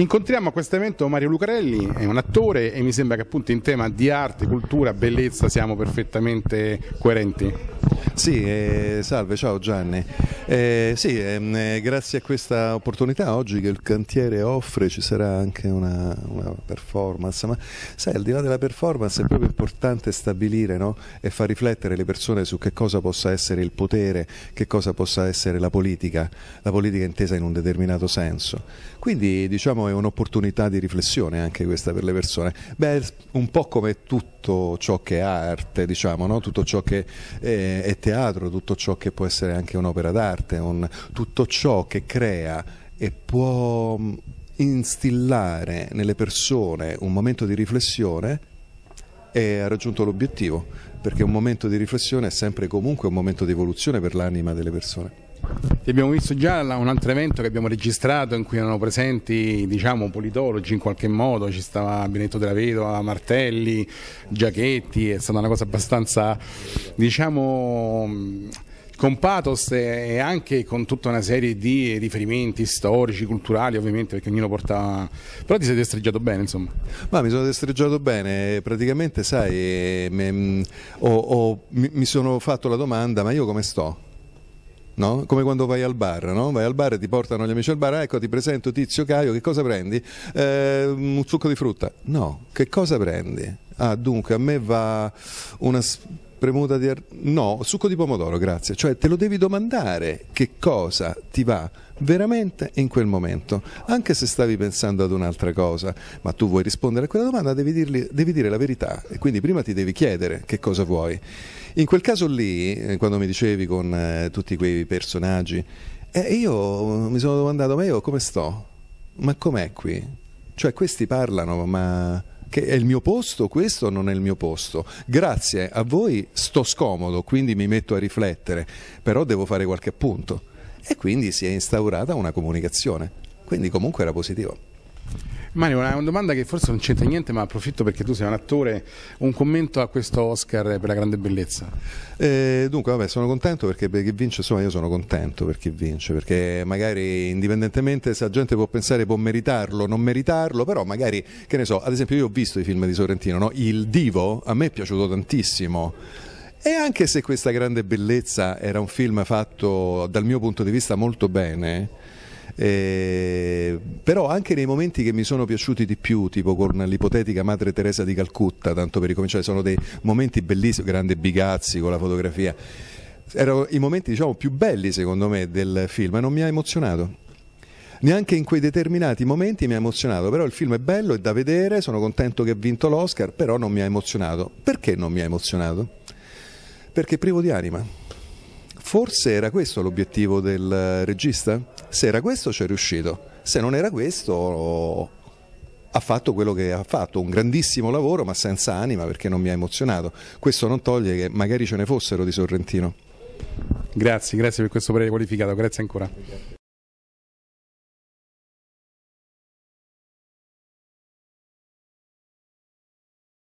Incontriamo a questo evento Mario Lucarelli, è un attore e mi sembra che appunto in tema di arte, cultura, bellezza siamo perfettamente coerenti. Sì, eh, salve, ciao Gianni. Eh, sì, ehm, eh, grazie a questa opportunità oggi che il cantiere offre ci sarà anche una, una performance, ma sai, al di là della performance è proprio importante stabilire no? e far riflettere le persone su che cosa possa essere il potere, che cosa possa essere la politica, la politica intesa in un determinato senso. Quindi diciamo è un'opportunità di riflessione anche questa per le persone. Beh, un po' come tutto ciò che è arte, diciamo, no? tutto ciò che è, è, teatro, tutto ciò che può essere anche un'opera d'arte, un, tutto ciò che crea e può mm, instillare nelle persone un momento di riflessione e ha raggiunto l'obiettivo, perché un momento di riflessione è sempre comunque un momento di evoluzione per l'anima delle persone abbiamo visto già un altro evento che abbiamo registrato in cui erano presenti diciamo, politologi in qualche modo, ci stava Benetto della Vedova, Martelli, Giachetti, è stata una cosa abbastanza diciamo con pathos e anche con tutta una serie di riferimenti storici, culturali ovviamente perché ognuno portava... però ti sei destreggiato bene insomma. Ma mi sono destreggiato bene, praticamente sai, eh, me, mm, ho, ho, mi, mi sono fatto la domanda ma io come sto? no? come quando vai al bar, no? vai al bar e ti portano gli amici al bar, ah, ecco ti presento Tizio Caio, che cosa prendi? Eh, un succo di frutta? No, che cosa prendi? Ah, dunque a me va una Premuta di ar- no, succo di pomodoro, grazie. Cioè te lo devi domandare che cosa ti va veramente in quel momento, anche se stavi pensando ad un'altra cosa, ma tu vuoi rispondere a quella domanda, devi, dirgli, devi dire la verità e quindi prima ti devi chiedere che cosa vuoi. In quel caso lì, eh, quando mi dicevi con eh, tutti quei personaggi, eh, io eh, mi sono domandato, ma io come sto? Ma com'è qui? Cioè questi parlano, ma che è il mio posto, questo non è il mio posto. Grazie a voi sto scomodo, quindi mi metto a riflettere, però devo fare qualche appunto. E quindi si è instaurata una comunicazione, quindi comunque era positivo. Mario, una domanda che forse non c'entra niente, ma approfitto perché tu sei un attore. Un commento a questo Oscar per la grande bellezza. Eh, dunque, vabbè, sono contento perché per chi vince, insomma, io sono contento per chi vince, perché magari indipendentemente se la gente può pensare può meritarlo, o non meritarlo, però magari, che ne so, ad esempio io ho visto i film di Sorrentino, no? Il Divo a me è piaciuto tantissimo. E anche se questa grande bellezza era un film fatto dal mio punto di vista molto bene, eh, però anche nei momenti che mi sono piaciuti di più, tipo con l'ipotetica Madre Teresa di Calcutta, tanto per ricominciare, sono dei momenti bellissimi, grande Bigazzi con la fotografia, erano i momenti diciamo, più belli secondo me del film e non mi ha emozionato neanche in quei determinati momenti mi ha emozionato, però il film è bello, è da vedere, sono contento che ha vinto l'Oscar, però non mi ha emozionato. Perché non mi ha emozionato? Perché è privo di anima. Forse era questo l'obiettivo del regista? Se era questo ci è riuscito, se non era questo ha fatto quello che ha fatto, un grandissimo lavoro ma senza anima perché non mi ha emozionato. Questo non toglie che magari ce ne fossero di Sorrentino. Grazie, grazie per questo parere qualificato, grazie ancora.